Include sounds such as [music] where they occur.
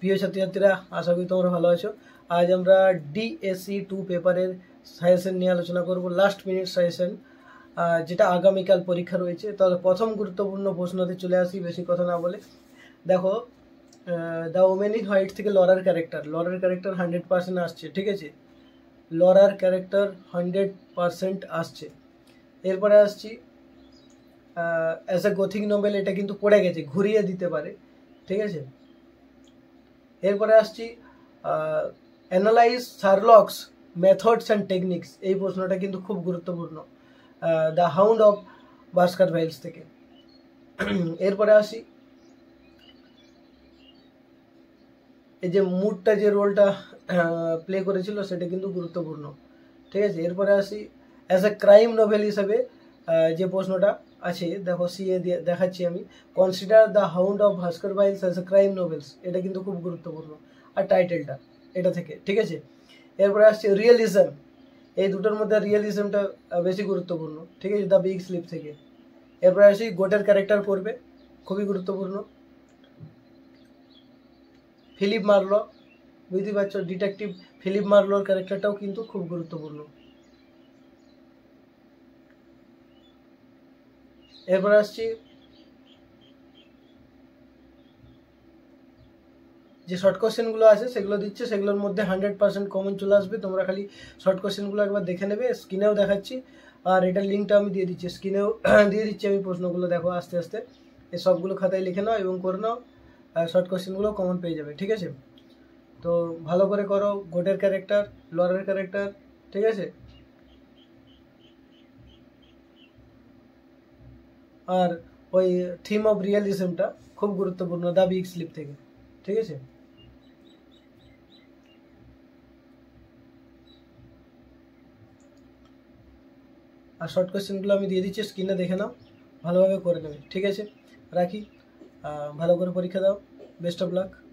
প্রিয় ছাত্রছাত্রীরা আশা করি তোমরা ভালো আছো আজ আমরা ডিএসসি টু পেপারের সাজেশন নিয়ে আলোচনা করব লাস্ট মিনিট সাজেশন যেটা আগামীকাল পরীক্ষা রয়েছে তাহলে প্রথম গুরুত্বপূর্ণ প্রশ্নতে চলে আসি বেশি কথা না বলে দেখো দ্য ওমেন ইন হোয়াইট থেকে লরার ক্যারেক্টার লরার ক্যারেক্টার হান্ড্রেড পার্সেন্ট আসছে ঠিক আছে লরার ক্যারেক্টার হান্ড্রেড পার্সেন্ট আসছে এরপরে আসছি অ্যাজ এ গথিক নোবেল এটা কিন্তু পড়ে গেছে ঘুরিয়ে দিতে পারে ঠিক আছে এরপরে আসছি analyse Sherlock's methods and techniques এই প্রশ্নটা কিন্তু খুব গুরুত্বপূর্ণ দ্য হাউন্ড অফ বাস্কার ভাইলস থেকে এরপরে আসি এই যে মুডটা যে রোলটা প্লে করেছিল সেটা কিন্তু গুরুত্বপূর্ণ ঠিক আছে এরপরে আসি অ্যাজ এ ক্রাইম নোভেল হিসাবে যে প্রশ্নটা আছে দেখো সিএ দিয়ে দেখাচ্ছি আমি consider the hound of Baskervilles as a crime novels এটা কিন্তু খুব গুরুত্বপূর্ণ আর টাইটেলটা এটা থেকে ঠিক আছে এরপরে আসছে রিয়েলিজম এই দুটোর মধ্যে রিয়েলিজমটা বেশি গুরুত্বপূর্ণ ঠিক আছে দ্য বিগ স্লিপ থেকে এরপরে আসি গোটের ক্যারেক্টার করবে খুবই গুরুত্বপূর্ণ ফিলিপ মার্লো বুঝতে পারছো ডিটেকটিভ ফিলিপ মার্লোর ক্যারেক্টারটাও কিন্তু খুব গুরুত্বপূর্ণ এরপর আসছি যে শর্ট কোয়েশ্চেনগুলো আছে সেগুলো দিচ্ছে সেগুলোর মধ্যে হান্ড্রেড পার্সেন্ট কমন চলে আসবে তোমরা খালি শর্ট কোশ্চেনগুলো একবার দেখে নেবে স্ক্রিনেও দেখাচ্ছি আর এটার লিঙ্কটা আমি দিয়ে দিচ্ছি স্ক্রিনেও [clears throat] দিয়ে দিচ্ছি আমি প্রশ্নগুলো দেখো আস্তে আস্তে এই সবগুলো খাতায় লিখে নাও এবং করে নাও শর্ট কোয়েশ্চেনগুলো কমন পেয়ে যাবে ঠিক আছে তো ভালো করে করো গোটের ক্যারেক্টার লরের ক্যারেক্টার ঠিক আছে আর ওই থিম অফ রিয়েলিজমটা খুব গুরুত্বপূর্ণ দা বিগ স্লিপ থেকে ঠিক আছে আর শর্ট কোয়েশ্চেনগুলো আমি দিয়ে দিচ্ছি স্ক্রিনে দেখে নাও ভালোভাবে করে নেবে ঠিক আছে রাখি ভালো করে পরীক্ষা দাও বেস্ট অফ লাক